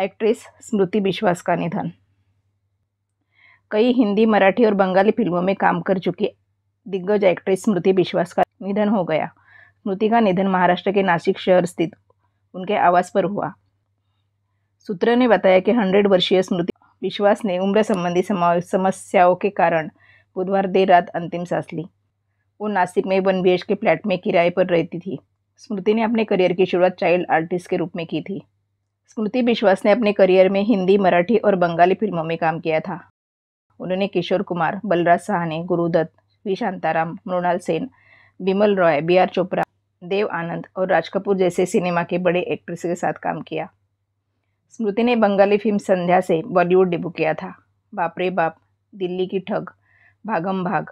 actress स्मृति विश्वास का निधन कई हिंदी मराठी और बंगाली फिल्मों में काम कर चुकी दिग्गज एक्ट्रेस स्मृति विश्वास का निधन हो गया स्मृति का निधन महाराष्ट्र के नासिक शहर स्थित उनके आवास पर हुआ सूत्रों ने बताया कि हंड्रेड वर्षीय स्मृति विश्वास ने उम्र संबंधी समस्याओं के कारण बुधवार देर रात अंतिम सांस ली वो नासिक में वन बी के फ्लैट में किराए पर रहती थी स्मृति ने अपने करियर की शुरुआत चाइल्ड आर्टिस्ट के रूप में की थी स्मृति बिश्वास ने अपने करियर में हिंदी मराठी और बंगाली फिल्मों में काम किया था उन्होंने Kishore Kumar Balraj Sahni Guru Dutt V Shantaram Mrinal Sen Bimal Roy B R Chopra Dev Anand और राज कपूर जैसे सिनेमा के बड़े एक्ट्रेस के साथ काम किया स्मृति ने बंगाली फिल्म संध्या से बॉलीवुड डेब्यू किया था बापरे बाप दिल्ली की ठग भागम भाग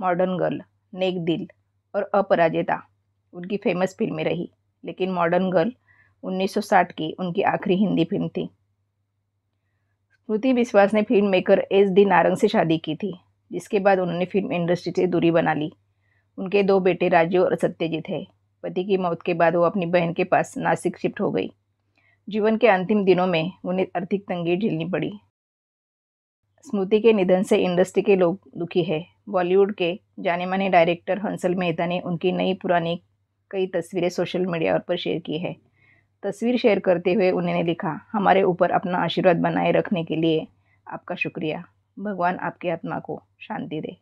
मॉडर्न गर्ल नेक दिल और अपराजिता उनकी फेमस फिल्में रही लेकिन मॉडर्न गर्ल 1960 की उनकी आखिरी हिंदी फिल्म थी स्मृति विश्वास ने film maker S D Narang से शादी की थी जिसके बाद उन्होंने फिल्म इंडस्ट्री से दूरी बना ली उनके दो बेटे राजीव और सत्यजीत है पति की मौत के बाद वो अपनी बहन के पास नासिक शिफ्ट हो गई जीवन के अंतिम दिनों में उन्हें आर्थिक तंगी झेलनी पड़ी स्मृति के निधन से इंडस्ट्री के लोग दुखी है बॉलीवुड के जाने माने डायरेक्टर हंसल मेहता ने उनकी नई पुरानी कई तस्वीरें सोशल मीडिया पर शेयर की है तस्वीर शेयर करते हुए उन्होंने लिखा हमारे ऊपर अपना आशीर्वाद बनाए रखने के लिए आपका शुक्रिया भगवान आपकी आत्मा को शांति दे